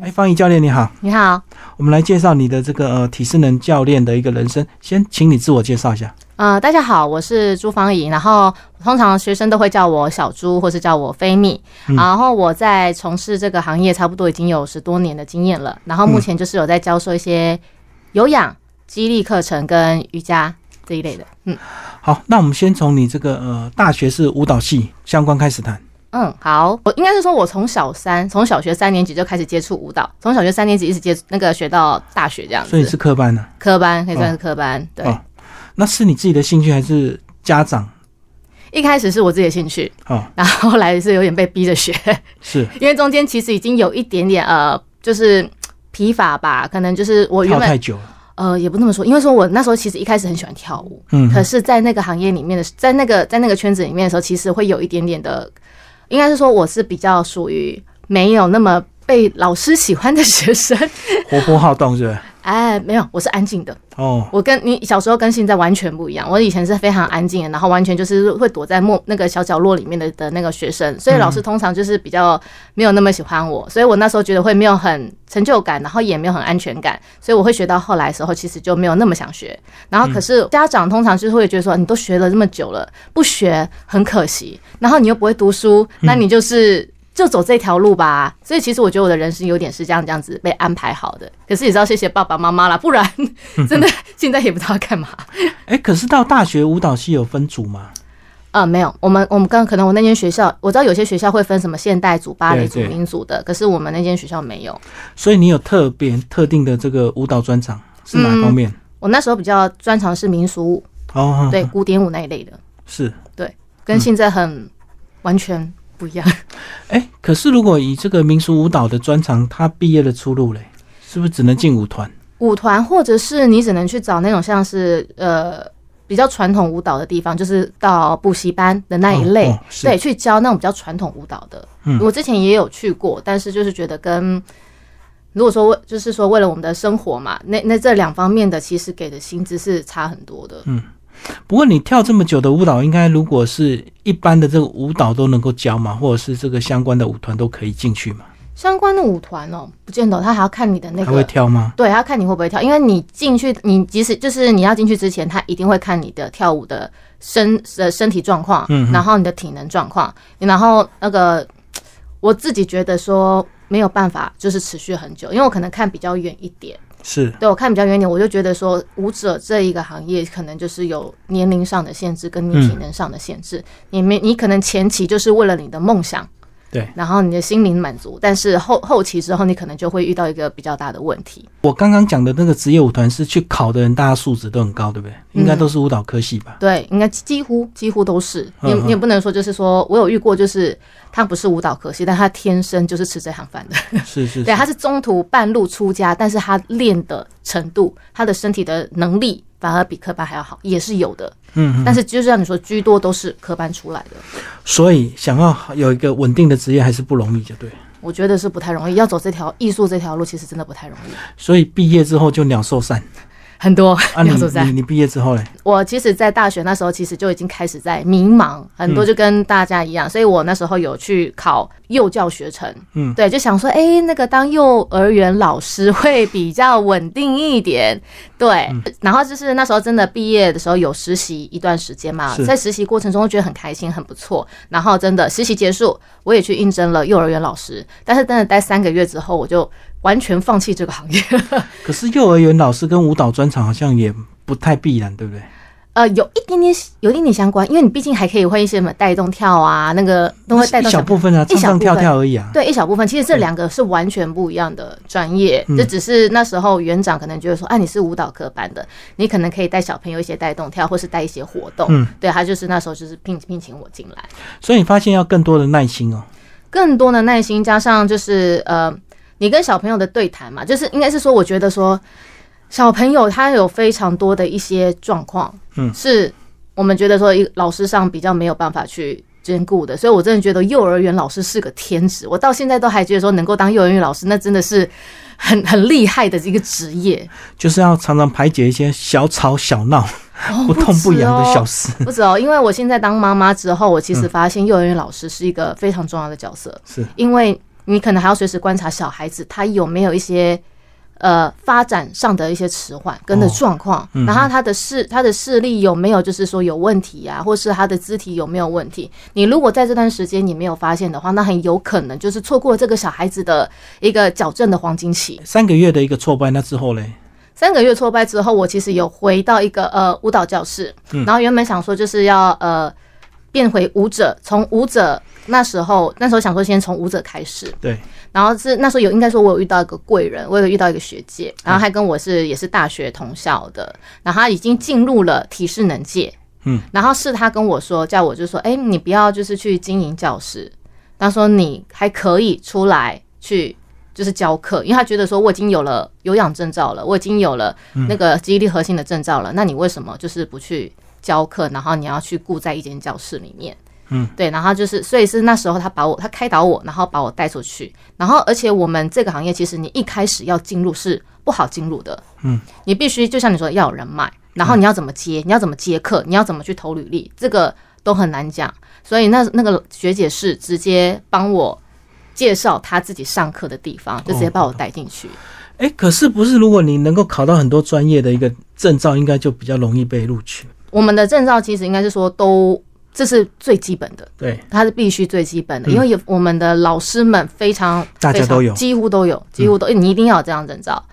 哎，方怡教练你好，你好。我们来介绍你的这个呃体适能教练的一个人生，先请你自我介绍一下。呃，大家好，我是朱芳怡，然后通常学生都会叫我小朱，或是叫我菲蜜。然后我在从事这个行业差不多已经有十多年的经验了，然后目前就是有在教授一些有氧、激励课程跟瑜伽这一类的。嗯，好，那我们先从你这个呃大学是舞蹈系相关开始谈。嗯，好，我应该是说，我从小三，从小学三年级就开始接触舞蹈，从小学三年级一直接那个学到大学这样子，所以是科班啊？科班可以算是科班，对。那是你自己的兴趣还是家长？一开始是我自己的兴趣啊，然后来是有点被逼着学，是因为中间其实已经有一点点呃，就是疲乏吧，可能就是我原本太久了，呃，也不那么说，因为说我那时候其实一开始很喜欢跳舞，嗯，可是在那个行业里面的，在那个在那个圈子里面的时候，其实会有一点点的。应该是说，我是比较属于没有那么被老师喜欢的学生，活泼好动，是不？哎，没有，我是安静的。哦，我跟你小时候跟现在完全不一样。我以前是非常安静的，然后完全就是会躲在默那个小角落里面的的那个学生，所以老师通常就是比较没有那么喜欢我，所以我那时候觉得会没有很成就感，然后也没有很安全感，所以我会学到后来的时候其实就没有那么想学。然后可是家长通常就是会觉得说，你都学了那么久了，不学很可惜。然后你又不会读书，那你就是。就走这条路吧，所以其实我觉得我的人生有点是这样这样子被安排好的。可是也知道谢谢爸爸妈妈啦，不然 真的现在也不知道干嘛。哎，可是到大学舞蹈系有分组吗？啊，没有。我们我们刚可能我那间学校，我知道有些学校会分什么现代组、芭蕾组、民族的，可是我们那间学校没有。所以你有特别特定的这个舞蹈专长是哪方面？我那时候比较专长是民俗舞哦，对古典舞那一类的，是对，跟现在很完全。不一样，哎，可是如果以这个民俗舞蹈的专长，他毕业的出路嘞，是不是只能进舞团？舞团，或者是你只能去找那种像是呃比较传统舞蹈的地方，就是到补习班的那一类，对，去教那种比较传统舞蹈的。嗯，我之前也有去过，但是就是觉得跟如果说为，就是说为了我们的生活嘛，那那这两方面的其实给的薪资是差很多的。嗯。不过你跳这么久的舞蹈，应该如果是一般的这个舞蹈都能够教嘛，或者是这个相关的舞团都可以进去嘛？相关的舞团哦，不见得，他还要看你的那个。他会跳吗？对，他看你会不会跳，因为你进去，你即使就是你要进去之前，他一定会看你的跳舞的身呃身体状况，嗯，然后你的体能状况，然后那个我自己觉得说没有办法，就是持续很久，因为我可能看比较远一点。是，对我看比较远点，我就觉得说舞者这一个行业，可能就是有年龄上的限制，跟你体能上的限制。你没，你可能前期就是为了你的梦想。对，然后你的心灵满足，但是后后期之后，你可能就会遇到一个比较大的问题。我刚刚讲的那个职业舞团是去考的人，大家素质都很高，对不对？应该都是舞蹈科系吧？对，应该几乎几乎都是。你你也不能说，就是说我有遇过，就是他不是舞蹈科系，但他天生就是吃这行饭的。是 是，对，他是中途半路出家，但是他练的程度，他的身体的能力。反而比科班还要好，也是有的，嗯，但是就像你说，居多都是科班出来的，所以想要有一个稳定的职业还是不容易，就对。我觉得是不太容易，要走这条艺术这条路，其实真的不太容易。所以毕业之后就鸟兽散。很多啊，你你你毕业之后嘞？我其实，在大学那时候，其实就已经开始在迷茫，很多就跟大家一样。所以我那时候有去考幼教学程，嗯，对，就想说，哎，那个当幼儿园老师会比较稳定一点，对。然后就是那时候真的毕业的时候有实习一段时间嘛，在实习过程中觉得很开心，很不错。然后真的实习结束，我也去应征了幼儿园老师，但是真的待三个月之后，我就。完全放弃这个行业，可是幼儿园老师跟舞蹈专场好像也不太必然，对不对？呃，有一点点，有一点点相关，因为你毕竟还可以会一些什么带动跳啊，那个都会带一小部分啊，一小跳跳而已啊，对，一小部分。其实这两个是完全不一样的专业，这只是那时候园长可能觉得说，啊，你是舞蹈科班的，你可能可以带小朋友一些带动跳，或是带一些活动。嗯，对，他就是那时候就是聘聘请我进来，所以你发现要更多的耐心哦，更多的耐心，加上就是呃。你跟小朋友的对谈嘛，就是应该是说，我觉得说，小朋友他有非常多的一些状况，嗯，是我们觉得说，一老师上比较没有办法去兼顾的，所以我真的觉得幼儿园老师是个天职。我到现在都还觉得说，能够当幼儿园老师，那真的是很 很厉害的一个职业，就是要常常排解一些小吵小闹、不痛不痒的小事。不知哦，因为我现在当妈妈之后，我其实发现幼儿园老师是一个非常重要的角色，是因为。你可能还要随时观察小孩子他有没有一些，呃，发展上的一些迟缓跟的状况，然后他的视他的视力有没有就是说有问题啊，或是他的肢体有没有问题？你如果在这段时间你没有发现的话，那很有可能就是错过这个小孩子的一个矫正的黄金期。三个月的一个挫败，那之后嘞？三个月挫败之后，我其实有回到一个呃舞蹈教室，然后原本想说就是要呃。变回舞者，从舞者那时候，那时候想说先从舞者开始。对。然后是那时候有，应该说我有遇到一个贵人，我有遇到一个学姐，然后还跟我是也是大学同校的，然后他已经进入了体适能界。嗯。然后是他跟我说，叫我就说，哎，你不要就是去经营教室。他说你还可以出来去就是教课，因为他觉得说我已经有了有氧证照了，我已经有了那个记忆力核心的证照了，那你为什么就是不去？教课，然后你要去雇在一间教室里面，嗯，对，然后就是，所以是那时候他把我，他开导我，然后把我带出去，然后而且我们这个行业其实你一开始要进入是不好进入的，嗯，你必须就像你说要有人脉，然后你要怎么接，你要怎么接课，你要怎么去投履历，这个都很难讲，所以那那个学姐是直接帮我介绍他自己上课的地方，就直接把我带进去。哎，可是不是，如果你能够考到很多专业的一个证照，应该就比较容易被录取。我们的证照其实应该是说都，这是最基本的，对，它是必须最基本的，因为有我们的老师们非常，大家都有，几乎都有，几乎都，你一定要有这样证照。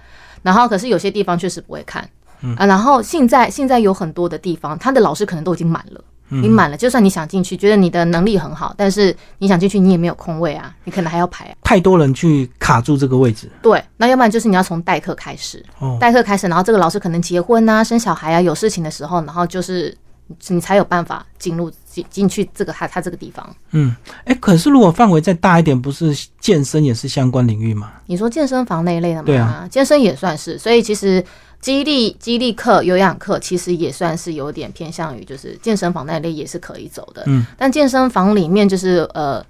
然后，可是有些地方确实不会看，啊，然后现在现在有很多的地方，他的老师可能都已经满了。你满了，就算你想进去，觉得你的能力很好，但是你想进去，你也没有空位啊，你可能还要排。太多人去卡住这个位置。对，那要不然就是你要从代课开始，代课开始，然后这个老师可能结婚啊、生小孩啊、有事情的时候，然后就是你才有办法进入进进去这个他他这个地方。嗯，哎，可是如果范围再大一点，不是健身也是相关领域吗？你说健身房那一类的吗？对啊，健身也算是，所以其实。激励激励课、有氧课其实也算是有点偏向于，就是健身房那类也是可以走的。嗯。但健身房里面就是呃，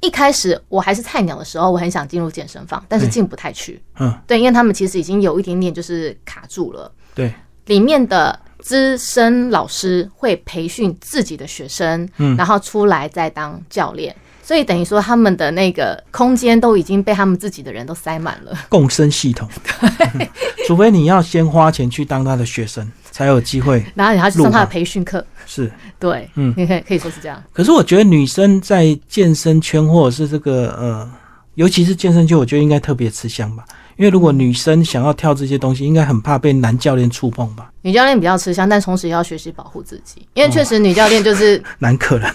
一开始我还是菜鸟的时候，我很想进入健身房，但是进不太去。嗯。对，因为他们其实已经有一点点就是卡住了。对。里面的资深老师会培训自己的学生，嗯，然后出来再当教练。所以等于说，他们的那个空间都已经被他们自己的人都塞满了。共生系统，除非你要先花钱去当他的学生，才有机会。然后你还去上他的培训课，是，对，嗯，可以说是这样。可是我觉得女生在健身圈，或者是这个呃，尤其是健身圈，我觉得应该特别吃香吧。因为如果女生想要跳这些东西，应该很怕被男教练触碰吧？女教练比较吃香，但同时也要学习保护自己。因为确实，女教练就是男客人。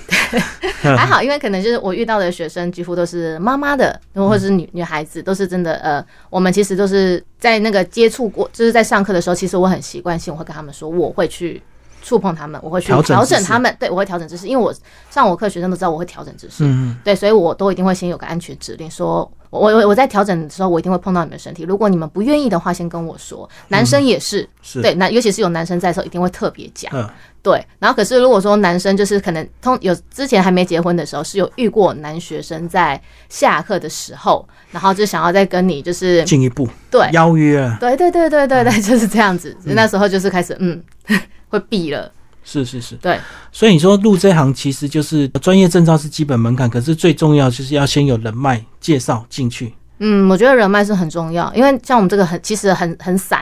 还好，因为可能就是我遇到的学生几乎都是妈妈的，或是女女孩子，都是真的。呃，我们其实都是在那个接触过，就是在上课的时候，其实我很习惯性，我会跟他们说，我会去触碰他们，我会去调整他们。对我会调整姿势，因为我上我课，学生都知道我会调整姿势。嗯嗯。对，所以我都一定会先有个安全指令说。我我我在调整的时候，我一定会碰到你们身体。如果你们不愿意的话，先跟我说。男生也是，是对男，尤其是有男生在的时候，一定会特别假。嗯，对。然后，可是如果说男生就是可能通有之前还没结婚的时候，是有遇过男学生在下课的时候，然后就想要再跟你就是进一步对邀约。对对对对对对，就是这样子。那时候就是开始嗯，会避了。是是是，对，所以你说入这行其实就是专业证照是基本门槛，可是最重要就是要先有人脉介绍进去。嗯，我觉得人脉是很重要，因为像我们这个很其实很很散。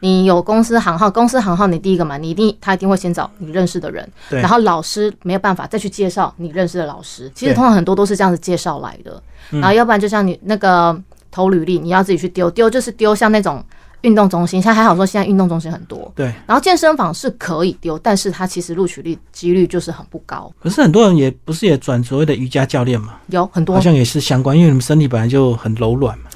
你有公司行号，公司行号你第一个嘛，你一定他一定会先找你认识的人，然后老师没有办法再去介绍你认识的老师，其实通常很多都是这样子介绍来的。然后要不然就像你那个投履历，你要自己去丢丢，就是丢像那种。运动中心像还好说，现在运动中心很多。对，然后健身房是可以丢，但是它其实录取率几率就是很不高。可是很多人也不是也转所谓的瑜伽教练嘛，有很多好像也是相关，因为你们身体本来就很柔软嘛。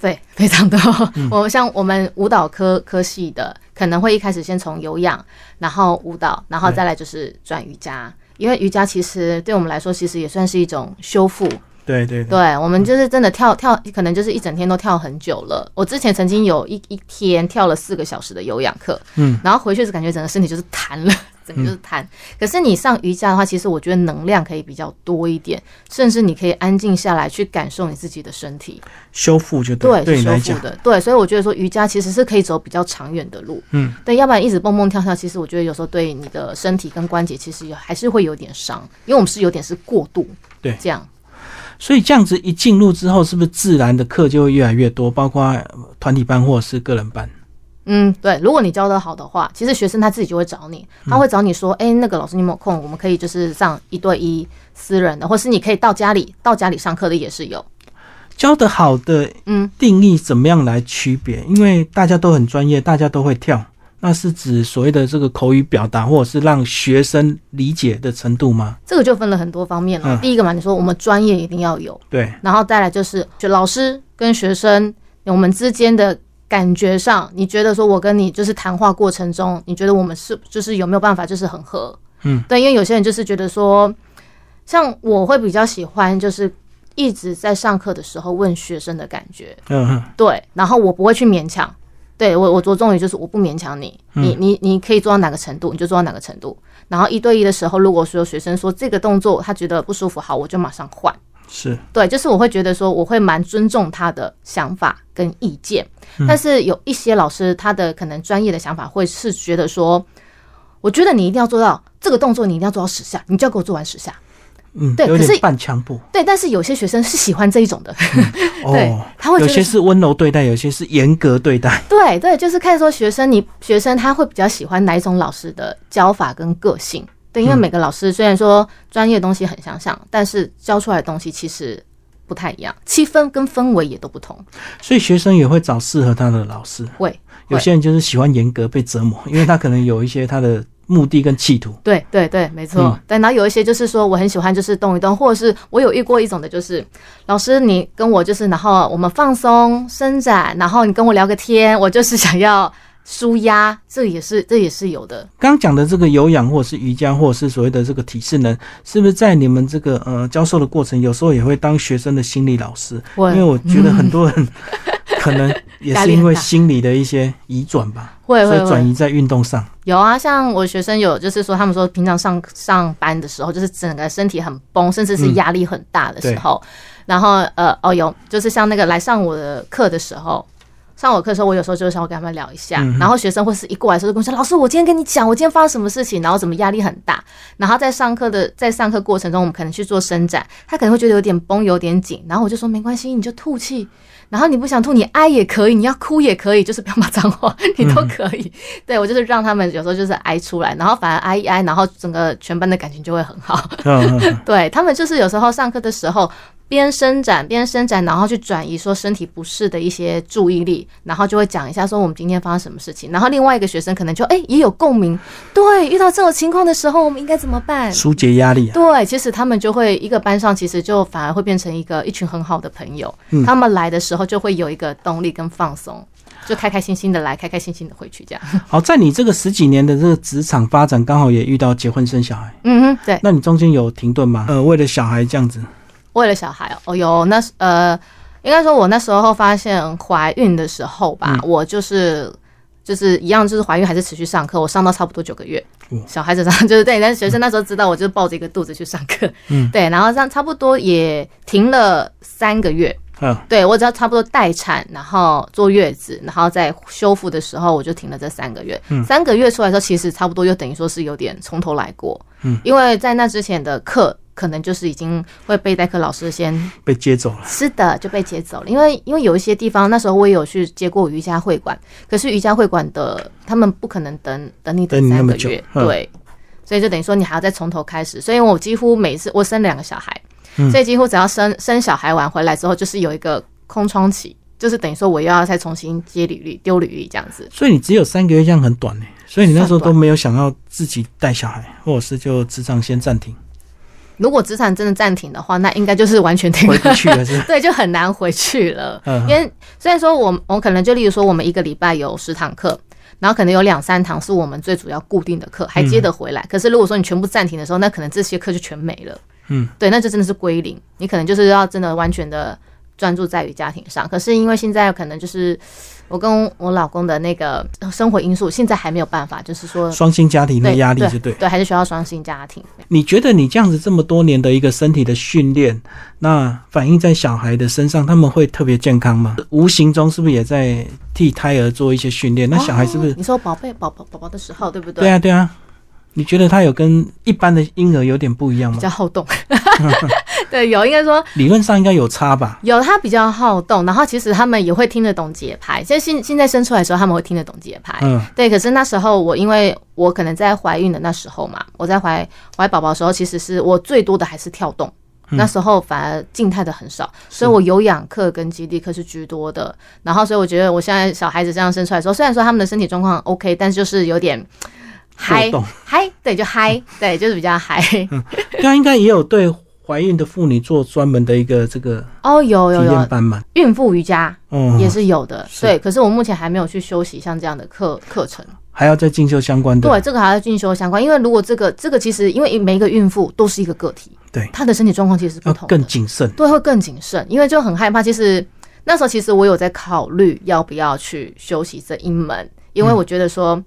对，非常多。嗯，我像我们舞蹈科科系的，可能会一开始先从有氧，然后舞蹈，然后再来就是转瑜伽，因为瑜伽其实对我们来说，其实也算是一种修复。对对对，我们就是真的跳跳，可能就是一整天都跳很久了。我之前曾经有一一天跳了四个小时的有氧课，嗯，然后回去是感觉整个身体就是弹了，整个就是弹。可是你上瑜伽的话，其实我觉得能量可以比较多一点，甚至你可以安静下来去感受你自己的身体，修复就对对，修复的对。所以我觉得说瑜伽其实是可以走比较长远的路，嗯，对。要不然一直蹦蹦跳跳，其实我觉得有时候对你的身体跟关节其实还是会有点伤，因为我们是有点是过度，对这样。所以这样子一进入之后，是不是自然的课就会越来越多？包括团体班或者是个人班。嗯，对，如果你教的好的话，其实学生他自己就会找你，他会找你说：“哎，那个老师你有空，我们可以就是上一对一私人的，或是你可以到家里，到家里上课的也是有。”教的好的，嗯，定义怎么样来区别？因为大家都很专业，大家都会跳。那是指所谓的这个口语表达，或者是让学生理解的程度吗？这个就分了很多方面了。嗯，第一个嘛，你说我们专业一定要有对，然后再来就是就老师跟学生我们之间的感觉上，你觉得说我跟你就是谈话过程中，你觉得我们是就是有没有办法就是很合？嗯，对，因为有些人就是觉得说，像我会比较喜欢就是一直在上课的时候问学生的感觉，嗯，对，然后我不会去勉强。对我，我着重于就是我不勉强你，你你你可以做到哪个程度，你就做到哪个程度。然后一对一的时候，如果说学生说这个动作他觉得不舒服，好，我就马上换。是对，就是我会觉得说，我会蛮尊重他的想法跟意见。但是有一些老师，他的可能专业的想法会是觉得说，我觉得你一定要做到这个动作，你一定要做到十下，你就要给我做完十下。嗯，对，可是半强迫。对，但是有些学生是喜欢这一种的，对，他会有些是温柔对待，有些是严格对待。对，对，就是看说学生你学生他会比较喜欢哪一种老师的教法跟个性，对，因为每个老师虽然说专业东西很相像，但是教出来的东西其实不太一样，气氛跟氛围也都不同，所以学生也会找适合他的老师。会，有些人就是喜欢严格被折磨，因为他可能有一些他的。目的跟企图。对对对，没错。对，然后有一些就是说，我很喜欢就是动一动，或者是我有遇过一种的，就是老师你跟我就是，然后我们放松伸展，然后你跟我聊个天，我就是想要舒压，这也是这也是有的。刚讲的这个有氧或者是瑜伽或者是所谓的这个体式呢，是不是在你们这个呃教授的过程，有时候也会当学生的心理老师？因为我觉得很多人 可能。也是因为心理的一些移转吧，会会转移在运动上。有啊，像我学生有，就是说他们说平常上上班的时候，就是整个身体很崩，甚至是压力很大的时候。然后呃，哦有，就是像那个来上我的课的时候，上我课的时候，我有时候就想我跟他们聊一下。然后学生或是一过来的时候跟我说：“老师，我今天跟你讲，我今天发生什么事情，然后怎么压力很大。”然后在上课的在上课过程中，我们可能去做伸展，他可能会觉得有点绷，有点紧。然后我就说：“没关系，你就吐气。”然后你不想吐，你哀也可以，你要哭也可以，就是不要骂脏话，你都可以。对我就是让他们有时候就是哀出来，然后反而哀一哀，然后整个全班的感情就会很好。对他们就是有时候上课的时候。边伸展边伸展，然后去转移说身体不适的一些注意力，然后就会讲一下说我们今天发生什么事情，然后另外一个学生可能就哎也有共鸣，对，遇到这种情况的时候我们应该怎么办？疏解压力。啊。对，其实他们就会一个班上，其实就反而会变成一个一群很好的朋友。嗯，他们来的时候就会有一个动力跟放松，就开开心心的来，开开心心的回去这样。好，在你这个十几年的这个职场发展，刚好也遇到结婚生小孩。嗯哼，对。那你中间有停顿吗？呃，为了小孩这样子。为了小孩，哦哟，那呃，应该说，我那时候发现怀孕的时候吧，我就是就是一样，就是怀孕还是持续上课，我上到差不多九个月，小孩子上就是对，但是学生那时候知道，我就抱着一个肚子去上课，嗯，对，然后上差不多也停了三个月，嗯，对我只要差不多待产，然后坐月子，然后再修复的时候，我就停了这三个月，三个月出来的时候，其实差不多又等于说是有点从头来过，嗯，因为在那之前的课。可能就是已经会被代课老师先被接走了，是的，就被接走了。因为因为有一些地方，那时候我有去接过瑜伽会馆，可是瑜伽会馆的他们不可能等等你等三个月，对，所以就等于说你还要再从头开始。所以，我几乎每次我生两个小孩，所以几乎只要生生小孩完回来之后，就是有一个空窗期，就是等于说我又要再重新接履历、丢履历这样子。所以你只有三个月，这样很短呢。所以你那时候都没有想要自己带小孩，或者是就职场先暂停。如果职场真的暂停的话，那应该就是完全停不去了。对，就很难回去了。因为虽然说我我可能就例如说我们一个礼拜有十堂课，然后可能有两三堂是我们最主要固定的课还接得回来。可是如果说你全部暂停的时候，那可能这些课就全没了。嗯，对，那就真的是归零。你可能就是要真的完全的。专注在于家庭上，可是因为现在可能就是我跟我老公的那个生活因素，现在还没有办法，就是说双薪家庭的压力是对，对，还是需要双薪家庭。你觉得你这样子这么多年的一个身体的训练，那反映在小孩的身上，他们会特别健康吗？无形中是不是也在替胎儿做一些训练？那小孩是不是你说宝贝宝宝宝宝的时候，对不对？对啊，对啊。你觉得他有跟一般的婴儿有点不一样吗？比较好动，对，有，应该说理论上应该有差吧。有，他比较好动，然后其实他们也会听得懂节拍，像现现在生出来的时候，他们会听得懂节拍。嗯，对。可是那时候我因为我可能在怀孕的那时候嘛，我在怀怀宝宝的时候，其实是我最多的还是跳动，那时候反而静态的很少，所以我有氧课跟基地课是居多的。然后所以我觉得我现在小孩子这样生出来的时候，虽然说他们的身体状况 OK，但是就是有点。嗨，嗨，对，就嗨，对，就是比较嗨。嗯，那应该也有对怀孕的妇女做专门的一个这个哦，有有有班嘛，孕妇瑜伽，嗯，也是有的。对，可是我目前还没有去修息像这样的课课程，还要再进修相关的。对，这个还要进修相关，因为如果这个这个其实，因为每一个孕妇都是一个个体，对，她的身体状况其实是不同更谨慎，对，会更谨慎，因为就很害怕。其实那时候，其实我有在考虑要不要去修息这一门，因为我觉得说。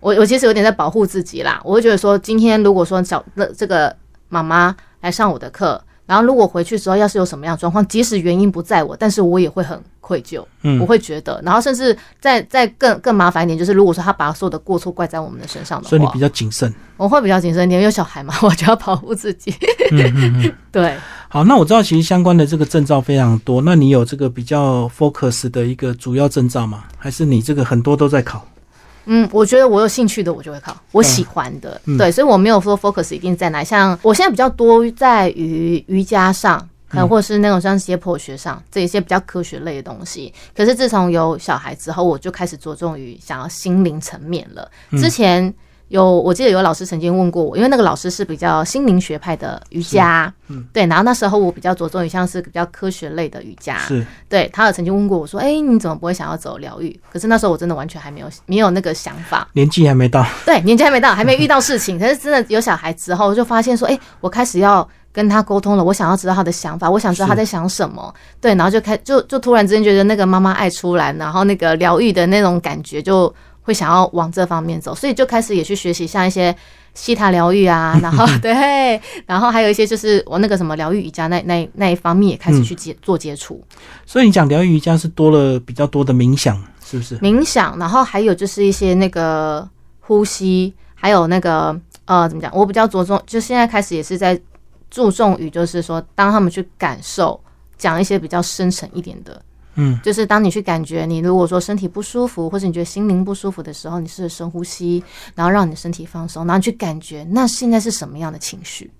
我我其实有点在保护自己啦，我会觉得说，今天如果说小这这个妈妈来上我的课，然后如果回去之后要是有什么样状况，即使原因不在我，但是我也会很愧疚，嗯，我会觉得，然后甚至再再更更麻烦一点，就是如果说他把所有的过错怪在我们的身上的话，所以你比较谨慎，我会比较谨慎一点，因小孩嘛，我就要保护自己，嗯嗯嗯，对，好，那我知道其实相关的这个证照非常多，那你有这个比较 focus 的一个主要证照吗？还是你这个很多都在考？嗯，我觉得我有兴趣的我就会考，我喜欢的，对，所以我没有说 focus 一定在哪。像我现在比较多在于瑜伽上，可能或是那种像解剖学上这一些比较科学类的东西。可是自从有小孩之后，我就开始着重于想要心灵层面了。之前。有，我记得有老师曾经问过我，因为那个老师是比较心灵学派的瑜伽，嗯，对。然后那时候我比较着重于像是比较科学类的瑜伽，是。对，他曾经问过我说：“哎，你怎么不会想要走疗愈？”可是那时候我真的完全还没有没有那个想法，年纪还没到。对，年纪还没到，还没遇到事情。可是真的有小孩之后，就发现说：“哎，我开始要跟他沟通了，我想要知道他的想法，我想知道他在想什么。”对，然后就开就就突然之间觉得那个妈妈爱出来，然后那个疗愈的那种感觉就。会想要往这方面走，所以就开始也去学习像一些西塔疗愈啊，然后 对，然后还有一些就是我那个什么疗愈瑜伽那那那一方面也开始去接做接触。所以你讲疗愈瑜伽是多了比较多的冥想，是不是？冥想，然后还有就是一些那个呼吸，还有那个呃，怎么讲？我比较着重，就现在开始也是在注重于，就是说当他们去感受，讲一些比较深层一点的。嗯，就是当你去感觉你如果说身体不舒服，或者你觉得心灵不舒服的时候，你试着深呼吸，然后让你的身体放松，然后去感觉那现在是什么样的情绪。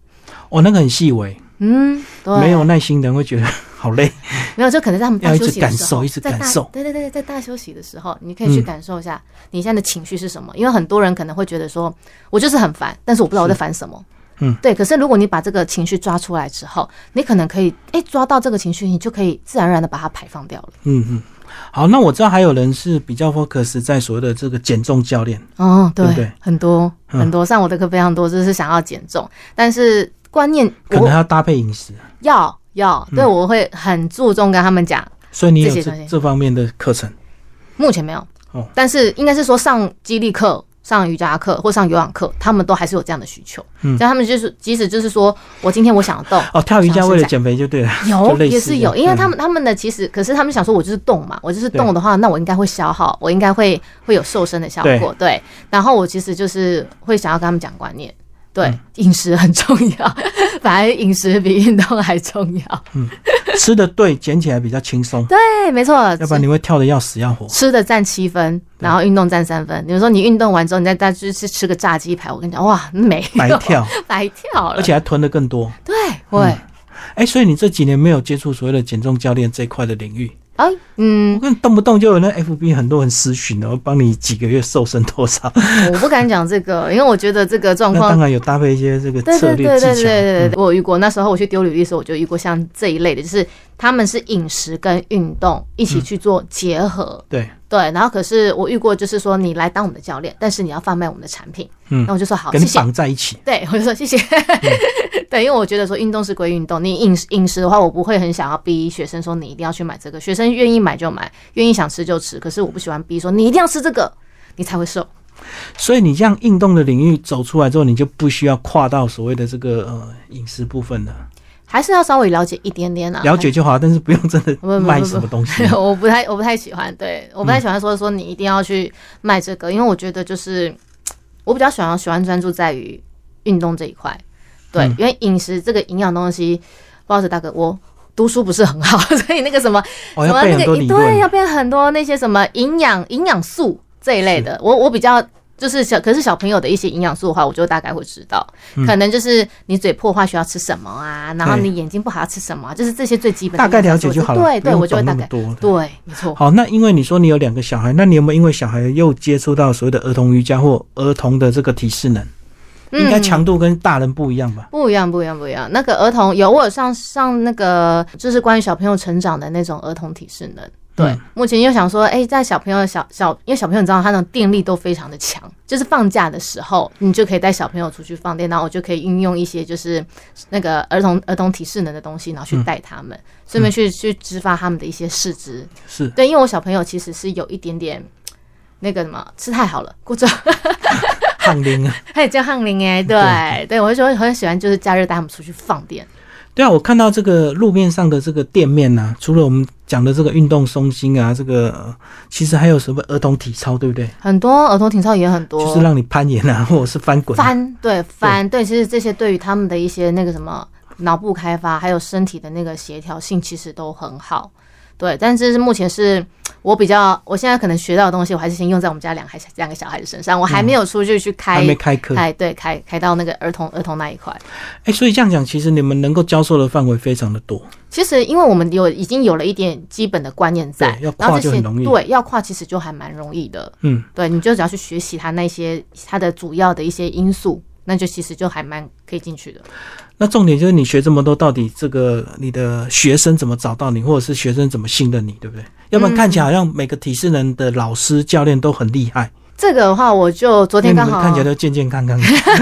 哦，那个很细微，嗯，对，没有耐心的人会觉得好累。没有，这可能在他们休一直感受，一直感受。对对对，在大休息的时候，你可以去感受一下你现在的情绪是什么，因为很多人可能会觉得说，我就是很烦，但是我不知道我在烦什么。嗯，对。可是如果你把这个情绪抓出来之后，你可能可以，哎，抓到这个情绪，你就可以自然而然的把它排放掉了。嗯嗯。好，那我知道还有人是比较 focus 在所谓的这个减重教练。哦，对对，很多很多上我的课非常多，就是想要减重，但是观念可能要搭配饮食。要要，对，我会很注重跟他们讲。所以你有这这方面的课程？目前没有。哦。但是应该是说上激励课。上瑜伽课或上游泳课，他们都还是有这样的需求。嗯，所他们就是，即使就是说我今天我想动哦，跳瑜伽为了减肥就对了，有也是有，因为他们他们的其实，可是他们想说，我就是动嘛，我就是动的话，那我应该会消耗，我应该会会有瘦身的效果，对。然后我其实就是会想要跟他们讲观念，对，饮食很重要，反正饮食比运动还重要。嗯。吃的对，减起来比较轻松。对，没错，要不然你会跳的要死要活。吃的占七分，然后运动占三分。比如说你运动完之后，你再再去吃吃个炸鸡排，我跟你讲，哇，没白跳，白跳了，而且还囤的更多。对，会。哎，所以你这几年没有接触所谓的减重教练这块的领域。哎，嗯，我跟动不动就有那 FB，很多人私讯，然后帮你几个月瘦身多少，我不敢讲这个，因为我觉得这个状况，当然有搭配一些这个策略技巧。对对对对对对我遇过，那时候我去丢履历的时候，我就遇过像这一类的，就是。他们是饮食跟运动一起去做结合，对对。然后可是我遇过，就是说你来当我们的教练，但是你要贩卖我们的产品，嗯，那我就说好，谢谢绑在一起。对，我就说谢谢，对，因为我觉得说运动是归运动，你饮食饮食的话，我不会很想要逼学生说你一定要去买这个，学生愿意买就买，愿意想吃就吃。可是我不喜欢逼说你一定要吃这个，你才会瘦。所以你这样运动的领域走出来之后，你就不需要跨到所谓的这个呃饮食部分了。还是要稍微了解一点点啊，了解就好，但是不用真的 卖什么东西。我不太我不太喜欢，对，我不太喜欢说说你一定要去卖这个，因为我觉得就是我比较喜欢喜欢专注在于运动这一块，对，因为饮食这个营养东西，不好意思，大哥，我读书不是很好，所以那个什么，我要背很多对，要背很多那些什么营养营养素这一类的，我我比较。就是小，可是小朋友的一些营养素的话，我就大概会知道，可能就是你嘴破的话需要吃什么啊，然后你眼睛不好要吃什么，就是这些最基本的。大概了解就好了，对对，我就会大概，对，没错。好，那因为你说你有两个小孩，那你有没有因为小孩又接触到所谓的儿童瑜伽或儿童的这个体适能？应该强度跟大人不一样吧？不一样，不一样，不一样。那个儿童有，我上上那个就是关于小朋友成长的那种儿童体适能。对，目前又想说，哎，在小朋友小小，因为小朋友你知道他的电力都非常的强，就是放假的时候，你就可以带小朋友出去放电，然后我就可以运用一些就是那个儿童儿童体适能的东西，然后去带他们，顺便去去激发他们的一些四肢。是对，因为我小朋友其实是有一点点那个什么吃太好了，过重。翰 林啊，他 也叫翰林哎，对对，我就说很喜欢，就是假日带他们出去放电。对啊，我看到这个路面上的这个店面呢，除了我们讲的这个运动中心啊，这个其实还有什么儿童体操，对不对？很多儿童体操也很多，就是让你攀岩啊，或者是翻滚翻。对翻对，其实这些对于他们的一些那个什么脑部开发，还有身体的那个协调性，其实都很好。对，但是是目前是我比较，我现在可能学到的东西，我还是先用在我们家两孩两个小孩子身上。我还没有出去去开开课，哎，对，开开到那个儿童儿童那一块。哎，所以这样讲，其实你们能够教授的范围非常的多。其实因为我们有已经有了一点基本的观念在，要跨就很容易。对，要跨其实就还蛮容易的。嗯，对，你就只要去学习它那些它的主要的一些因素，那就其实就还蛮可以进去的。那重点就是你学这么多，到底这个你的学生怎么找到你，或者是学生怎么信任你，对不对？要不然看起来好像每个体适能的老师教练都很厉害。这个的话，我就昨天刚好看起来都健健康康。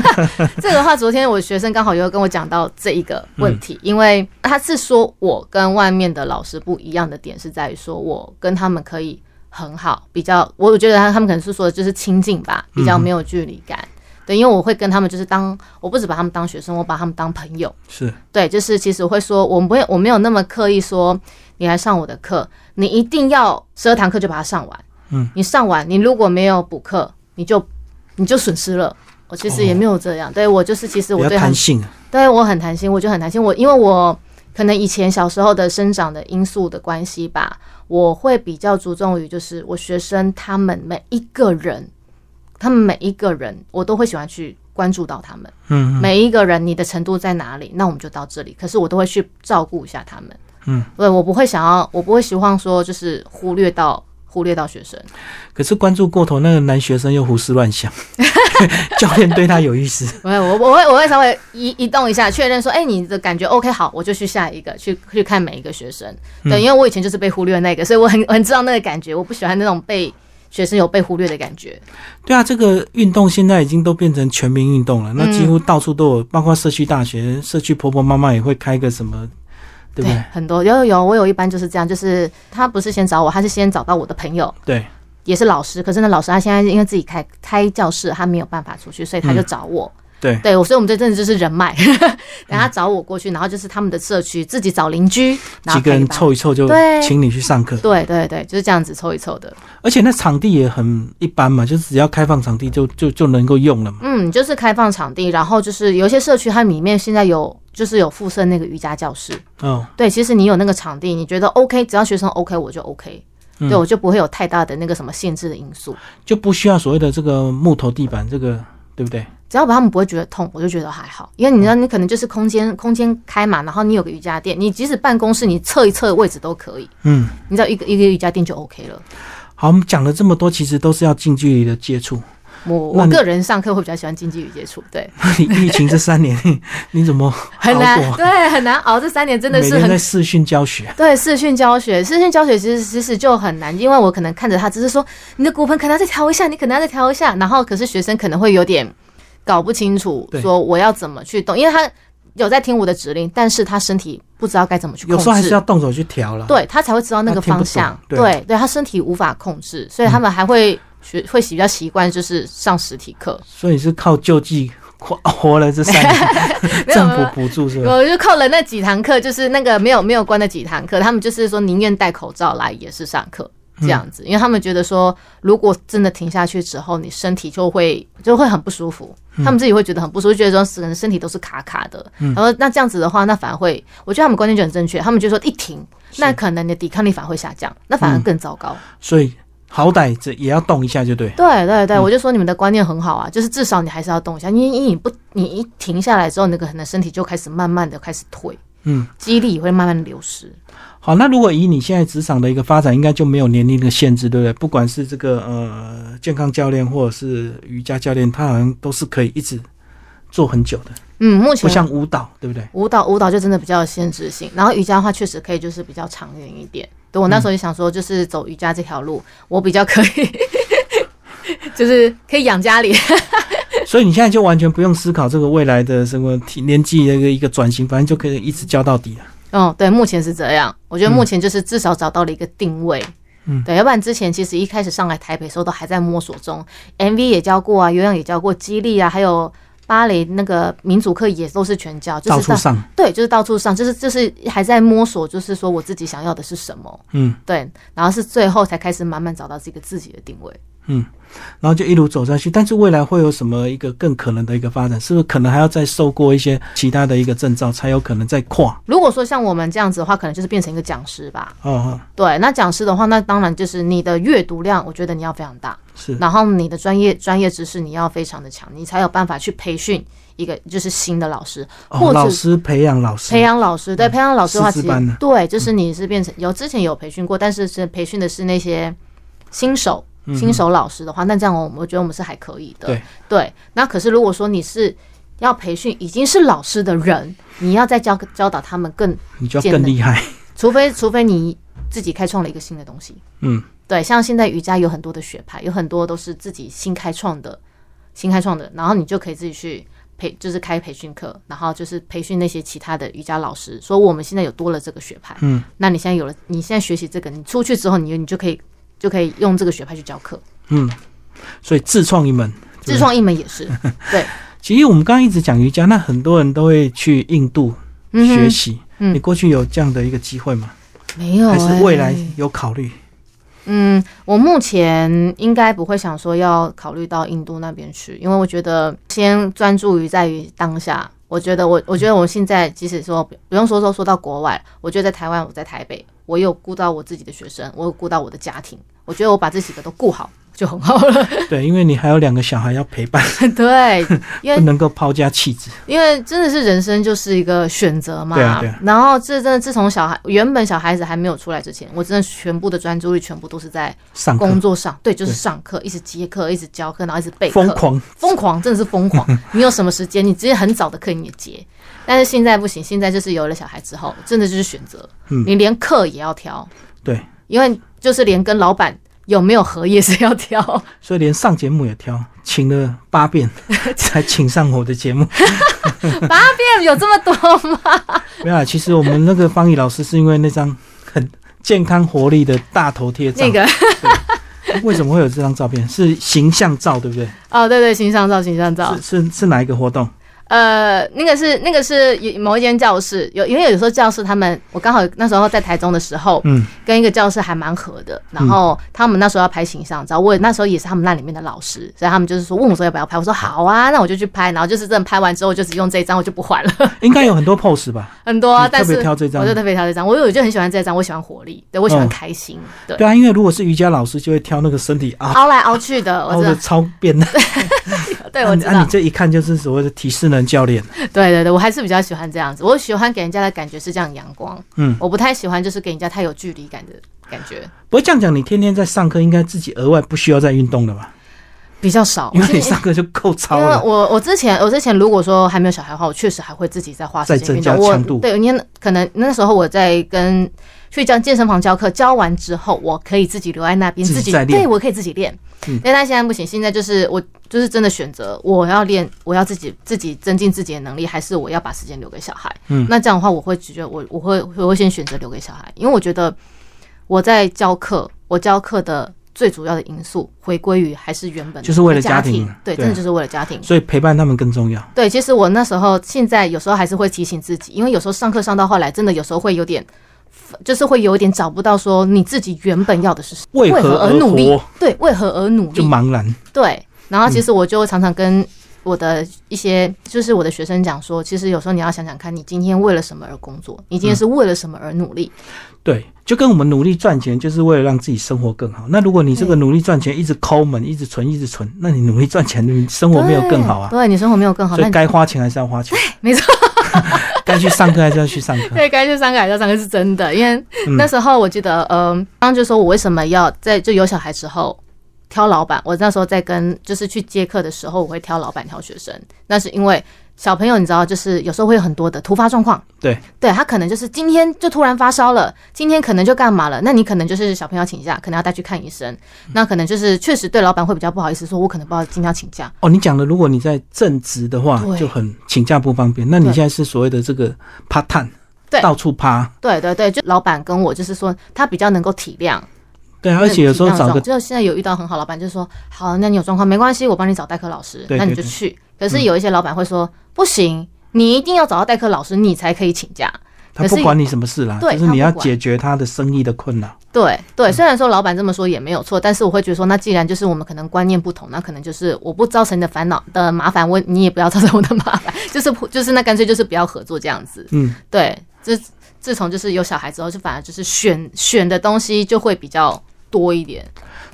这个话，昨天我学生刚好有跟我讲到这一个问题，因为他是说我跟外面的老师不一样的点是在于说我跟他们可以很好比较，我我觉得他他们可能是说就是亲近吧，比较没有距离感。对，因为我会跟他们，就是当我不止把他们当学生，我把他们当朋友。是，对，就是其实会说，我不会，我没有那么刻意说，你来上我的课，你一定要十二堂课就把它上完。嗯，你上完，你如果没有补课，你就你就损失了。我其实也没有这样，对我就是其实我对弹性，对我很弹性，我就很弹性。我因为我可能以前小时候的生长的因素的关系吧，我会比较注重于就是我学生他们每一个人。他们每一个人，我都会喜欢去关注到他们。嗯，每一个人你的程度在哪里？那我们就到这里。可是我都会去照顾一下他们。嗯，对，我不会想要，我不会希望说就是忽略到忽略到学生。可是关注过头，那个男学生又胡思乱想，教练对他有意思。没有，我我会我会稍微移移动一下，确认说，哎，你的感觉 OK？好，我就去下一个，去去看每一个学生。嗯，因为，我以前就是被忽略那个，所以我很很知道那个感觉。我不喜欢那种被。学生有被忽略的感觉，对啊，这个运动现在已经都变成全民运动了，那几乎到处都有，包括社区大学、社区婆婆妈妈也会开个什么，对对？很多有有有，我有一般就是这样，就是他不是先找我，他是先找到我的朋友，对，也是老师，可是那老师他现在因为自己开开教室，他没有办法出去，所以他就找我。对对，我所以，我们这阵子就是人脉，等他找我过去，然后就是他们的社区自己找邻居，几个人凑一凑就，请你去上课。对对对，就是这样子凑一凑的。而且那场地也很一般嘛，就是只要开放场地就就就能够用了嘛。嗯，就是开放场地，然后就是有些社区它里面现在有就是有附设那个瑜伽教室。哦，对，其实你有那个场地，你觉得 OK，只要学生 OK，我就 OK。对，我就不会有太大的那个什么限制的因素。就不需要所谓的这个木头地板，这个对不对？只要把他们不会觉得痛，我就觉得还好。因为你知道，你可能就是空间空间开满，然后你有个瑜伽垫，你即使办公室你侧一侧位置都可以。嗯，你知道一个一个瑜伽垫就 OK 了。好，我们讲了这么多，其实都是要近距离的接触。我我个人上课会比较喜欢近距离接触。对，疫情这三年 你怎么很难？对，很难熬这三年真的是每在视讯教学。对，视讯教学，视讯教学其实其实就很难，因为我可能看着他，只是说你的骨盆可能要再调一下，你可能要再调一下，然后可是学生可能会有点。搞不清楚，说我要怎么去动，因为他有在听我的指令，但是他身体不知道该怎么去。有时候还是要动手去调了，对他才会知道那个方向。对对，他身体无法控制，所以他们还会学会比较习惯，就是上实体课。所以是靠救济活了这三年，政府补助是吧？我就靠了那几堂课，就是那个没有没有关的几堂课，他们就是说宁愿戴口罩来也是上课。这样子，因为他们觉得说，如果真的停下去之后，你身体就会就会很不舒服，他们自己会觉得很不舒服，觉得说死人的身体都是卡卡的。然后那这样子的话，那反而会，我觉得他们观念就很正确。他们就说一停，那可能你的抵抗力反而会下降，那反而更糟糕。所以好歹这也要动一下就对。对对对，我就说你们的观念很好啊，就是至少你还是要动一下，你为你不你一停下来之后，那个可能身体就开始慢慢的开始退，嗯，肌力也会慢慢流失。好，那如果以你现在职场的一个发展，应该就没有年龄的限制，对不对？不管是这个呃健康教练或者是瑜伽教练，他好像都是可以一直做很久的。嗯，目前不像舞蹈，对不对？舞蹈舞蹈就真的比较限制性，然后瑜伽的话确实可以，就是比较长远一点。对，我那时候就想说，就是走瑜伽这条路，我比较可以，就是可以养家里。所以你现在就完全不用思考这个未来的什么年纪一个一个转型，反正就可以一直教到底了。嗯，对，目前是这样。我觉得目前就是至少找到了一个定位，嗯，对。要不然之前其实一开始上来台北时候都还在摸索中，MV 也教过啊，有氧也教过，肌力啊，还有芭蕾那个民族课也都是全教，到处上，对，就是到处上，就是就是还在摸索，就是说我自己想要的是什么，嗯，对，然后是最后才开始慢慢找到这个自己的定位，嗯。然后就一路走下去，但是未来会有什么一个更可能的一个发展？是不是可能还要再受过一些其他的一个证照，才有可能再跨？如果说像我们这样子的话，可能就是变成一个讲师吧。嗯，对，那讲师的话，那当然就是你的阅读量，我觉得你要非常大。是，然后你的专业专业知识你要非常的强，你才有办法去培训一个就是新的老师，或者老师培养老师，培养老师。对，培养老师的话，其实对，就是你是变成有之前有培训过，但是是培训的是那些新手。新手老师的话，那这样我我觉得我们是还可以的。对，那可是如果说你是要培训已经是老师的人，你要再教教导他们更，你就要更厉害。除非除非你自己开创了一个新的东西。嗯，对，像现在瑜伽有很多的学派，有很多都是自己新开创的，新开创的，然后你就可以自己去培，就是开培训课，然后就是培训那些其他的瑜伽老师。说我们现在有多了这个学派。嗯，那你现在有了，你现在学习这个，你出去之后，你你就可以。就可以用这个学派去教课，嗯，所以自创一门，自创一门也是。对，其实我们刚刚一直讲瑜伽，那很多人都会去印度学习。嗯，你过去有这样的一个机会吗？没有，还是未来有考虑？嗯，我目前应该不会想说要考虑到印度那边去，因为我觉得先专注于在于当下。我觉得我，我觉得我现在，即使说不用说说说到国外，我觉得在台湾，我在台北，我有顾到我自己的学生，我有顾到我的家庭，我觉得我把这几个都顾好。就很好了。对，因为你还有两个小孩要陪伴。对，因为 不能够抛家弃子。因为真的是人生就是一个选择嘛。对啊。然后这真的自从小孩原本小孩子还没有出来之前，我真的全部的专注力全部都是在工作上。对，就是上课，一直接课，一直教课，然后一直备课。疯狂！疯狂！真的是疯狂！你有什么时间？你直接很早的课你也接。但是现在不行，现在就是有了小孩之后，真的就是选择。嗯。你连课也要挑。对。因为就是连跟老板。有没有荷叶是要挑？所以连上节目也挑，请了八遍 才请上我的节目。八遍有这么多吗？没有，其实我们那个方毅老师是因为那张很健康活力的大头贴。那个为什么会有这张照片？是形象照，对不对？哦，对对，形象照，形象照。是是哪一个活动？呃，那个是那个是某一间教室，有因为有时候教室他们，我刚好那时候在台中的时候，嗯，跟一个教室还蛮合的。然后他们那时候要拍形象照，我那时候也是他们那里面的老师，所以他们就是说问我说要不要拍，我说好啊，那我就去拍。然后就是这拍完之后就只用这一张，我就不换了。应该有很多 pose 吧？很多，但是特别挑这张，我就特别挑这张。我我就很喜欢这张，我喜欢活力，对，我喜欢开心，对。对啊，因为如果是瑜伽老师，就会挑那个身体凹来凹去的，我觉的超变态。对，我知道。啊，你这一看就是所谓的提示呢。人教练，对对对，我还是比较喜欢这样子。我喜欢给人家的感觉是这样阳光。嗯，我不太喜欢就是给人家太有距离感的感觉。不会这样讲，你天天在上课，应该自己额外不需要再运动了吧？比较少，因为你上课就够超了。我我之前我之前如果说还没有小孩的话，我确实还会自己在花时间运动。我对你可能那时候我在跟。去将健身房教课教完之后，我可以自己留在那边自己对我可以自己练，但他现在不行，现在就是我就是真的选择，我要练，我要自己自己增进自己的能力，还是我要把时间留给小孩。嗯，那这样的话，我会觉得我我会我会先选择留给小孩，因为我觉得我在教课，我教课的最主要的因素回归于还是原本就是为了家庭，对，真的就是为了家庭，所以陪伴他们更重要。对，其实我那时候现在有时候还是会提醒自己，因为有时候上课上到后来，真的有时候会有点。就是会有点找不到说你自己原本要的是什么，为何而努力？对，为何而努力？就茫然。对，然后其实我就常常跟我的一些，就是我的学生讲说，其实有时候你要想想看，你今天为了什么而工作？你今天是为了什么而努力？对，就跟我们努力赚钱，就是为了让自己生活更好。那如果你这个努力赚钱一直抠门，一直存，一直存，那你努力赚钱，你生活没有更好啊？对，你生活没有更好。所以该花钱还是要花钱。对，没错。该去上课还是要去上课？对，该去上课还是要上课是真的。因为那时候我记得，嗯，刚就说我为什么要在就有小孩之后挑老板。我那时候在跟就是去接客的时候，我会挑老板挑学生，那是因为。小朋友，你知道，就是有时候会有很多的突发状况。对，对他可能就是今天就突然发烧了，今天可能就干嘛了，那你可能就是小朋友请假，可能要带去看医生。那可能就是确实对老板会比较不好意思，说我可能不知道今天要请假。哦，你讲的，如果你在正职的话，就很请假不方便。那你现在是所谓的这个趴探，对，到处趴。对对对，就老板跟我就是说，他比较能够体谅。对，而且有时候找个，就现在有遇到很好老板，就是说，好，那你有状况没关系，我帮你找代课老师，那你就去。可是有一些老板会说：“不行，你一定要找到代课老师，你才可以请假。”他不管你什么事啦，可是你要解决他的生意的困难。对对，虽然说老板这么说也没有错，但是我会觉得说，那既然就是我们可能观念不同，那可能就是我不造成你的烦恼的麻烦，我你也不要造成我的麻烦，就是就是那干脆就是不要合作这样子。嗯，对，自自从就是有小孩之后，就反而就是选选的东西就会比较多一点。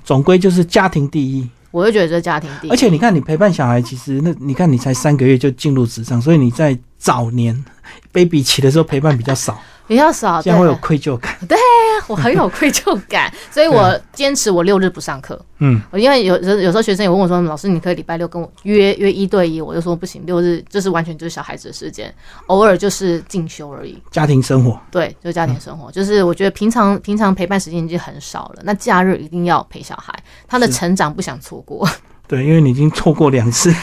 总归就是家庭第一。我就觉得这家庭，而且你看，你陪伴小孩，其实那你看，你才三个月就进入职场，所以你在早年 baby 期的时候陪伴比较少。比较少，对我有愧疚感。对我很有愧疚感，所以我坚持我六日不上课。嗯，因为有有有时候学生也问我说：“老师，你可以礼拜六跟我约约一对一？”我就说：“不行，六日就是完全就是小孩子的时间，偶尔就是进修而已。”家庭生活。对，就家庭生活，就是我觉得平常平常陪伴时间已经很少了，那假日一定要陪小孩，他的成长不想错过。对，因为你已经错过两次，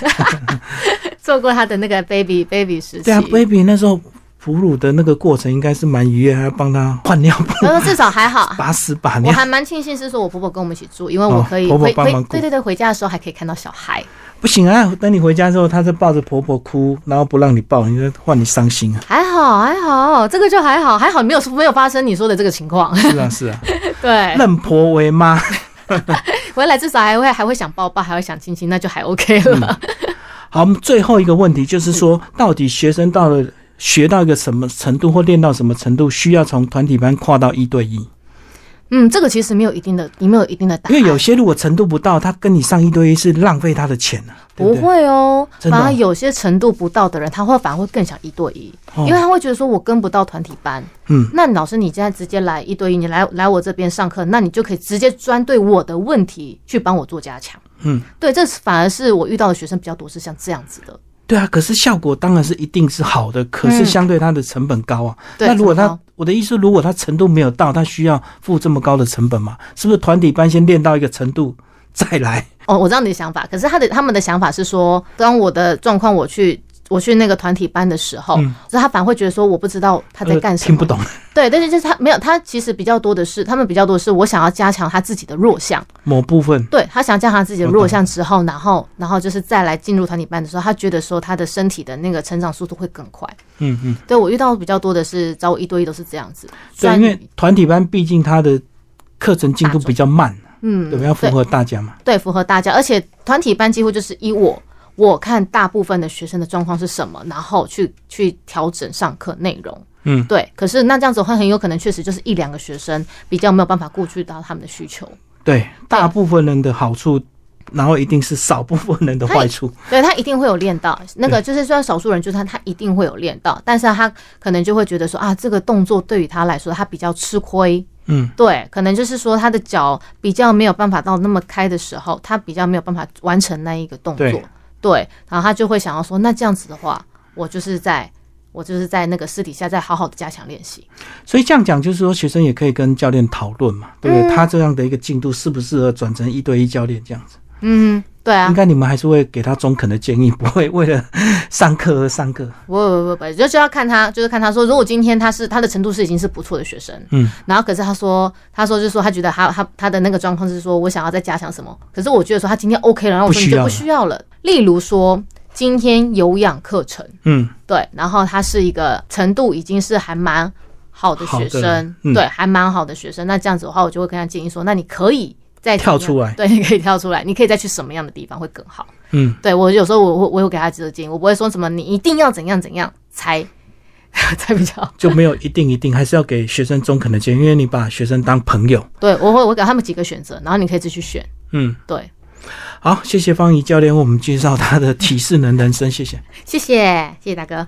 错过他的那个 baby baby 时期。对啊，baby 那时候。哺乳的那个过程应该是蛮愉悦，还要帮他换尿布。那至少还好，把屎把尿。我还蛮庆幸是说我婆婆跟我们一起住，因为我可以婆婆帮忙。对对对，回家的时候还可以看到小孩。不行啊，等你回家之后，她是抱着婆婆哭，然后不让你抱，你说换你伤心啊。还好还好，这个就还好，还好没有没有发生你说的这个情况。是啊是啊，对，认婆为妈，回来至少还会还会想抱抱，还会想亲亲，那就还 OK 了。好，我们最后一个问题就是说，到底学生到了？学到一个什么程度或练到什么程度，需要从团体班跨到一对一？嗯，这个其实没有一定的，你没有一定的。因为有些如果程度不到，他跟你上一对一是浪费他的钱啊。不会哦，反而有些程度不到的人，他会反而会更想一对一，因为他会觉得说我跟不到团体班。嗯，那老师，你现在直接来一对一，你来来我这边上课，那你就可以直接专对我的问题去帮我做加强。嗯，对，这是反而是我遇到的学生比较多是像这样子的。对啊，可是效果当然是一定是好的，可是相对它的成本高啊。那如果他，我的意思，如果他程度没有到，他需要付这么高的成本吗？是不是团体班先练到一个程度再来？哦，我知道你的想法，可是他的他们的想法是说，当我的状况我去。我去那个团体班的时候，所以他反而会觉得说我不知道他在干什么，听不懂。对，但是就是他没有，他其实比较多的是，他们比较多的是，我想要加强他自己的弱项，某部分。对他想加强自己的弱项之后，然后，然后就是再来进入团体班的时候，他觉得说他的身体的那个成长速度会更快。嗯嗯。对我遇到比较多的是，找我一对一都是这样子。对，因为团体班毕竟他的课程进度比较慢，嗯，对，要符合大家嘛。对，符合大家，而且团体班几乎就是一我。我看大部分的学生的状况是什么，然后去去调整上课内容。嗯，对。可是那这样子的话，很有可能，确实就是一两个学生比较没有办法顾及到他们的需求。对，大部分人的好处，然后一定是少部分人的坏处。对他一定会有练到那个，就是虽然少数人，就他他一定会有练到，但是他可能就会觉得说啊，这个动作对于他来说他比较吃亏。嗯，对，可能就是说他的脚比较没有办法到那么开的时候，他比较没有办法完成那一个动作。对，然后他就会想要说，那这样子的话，我就是在，我就是在那个私底下再好好的加强练习。所以这样讲，就是说学生也可以跟教练讨论嘛，对不对？他这样的一个进度适不适合转成一对一教练这样子？嗯。对啊，应该你们还是会给他中肯的建议，不会为了上课而上课。不不不不，就是要看他，就是看他说，如果今天他是他的程度是已经是不错的学生，嗯，然后可是他说他说就是说他觉得他他他的那个状况是说我想要再加强什么，可是我觉得说他今天 OK 了，然后我说你就不需要了。例如说今天有氧课程，嗯，对，然后他是一个程度已经是还蛮好的学生，对，还蛮好的学生，那这样子的话，我就会跟他建议说，那你可以。再跳出来，对，你可以跳出来，你可以再去什么样的地方会更好？嗯，对我有时候我我我给他这建议，我不会说什么你一定要怎样怎样才才比较好，就没有一定一定，还是要给学生中肯的建议，因为你把学生当朋友。对我会我给他们几个选择，然后你可以自己去选。嗯，对，好，谢谢方怡教练为我们介绍他的体适能人生，谢谢，谢谢，谢谢大哥。